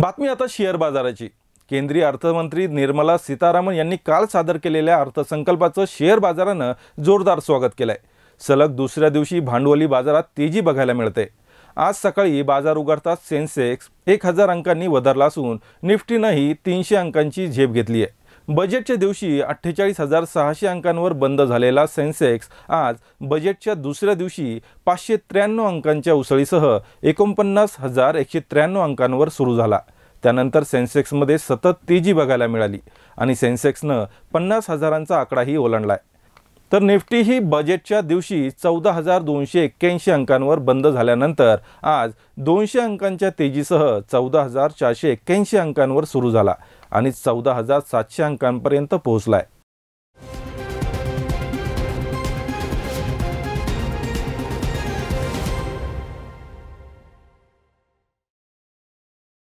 बातमी आता शेअर बाजाराची केंद्रीय अर्थमंत्री निर्मला सीतारामन यांनी काल सादर केलेल्या अर्थसंकल्पाचं शेअर बाजारानं जोरदार स्वागत केलं आहे सलग दुसऱ्या दिवशी भांडवली बाजारात तेजी बघायला मिळते आज सकाळी बाजार उघडताच सेन्सेक्स एक हजार अंकांनी वधारला असून निफ्टीनंही तीनशे अंकांची झेप घेतली आहे बजेटच्या दिवशी अठ्ठेचाळीस हजार सहाशे अंकांवर बंद झालेला सेन्सेक्स आज बजेटच्या दुसऱ्या दिवशी पाचशे त्र्याण्णव अंकांच्या उसळीसह एकोणपन्नास हजार एकशे त्र्याण्णव अंकांवर सुरू झाला त्यानंतर सेन्सेक्समध्ये सतत तेजी बघायला मिळाली आणि सेन्सेक्सनं पन्नास हजारांचा आकडाही ओलांडला तर निफ्टी ही बजेटच्या दिवशी चौदा हजार दोनशे एक्क्याऐंशी अंकांवर बंद झाल्यानंतर आज दोनशे अंकांच्या तेजीसह चौदा हजार चारशे एक्क्याऐंशी अंकांवर सुरू झाला आणि चौदा हजार सातशे अंकांपर्यंत पोहोचला आहे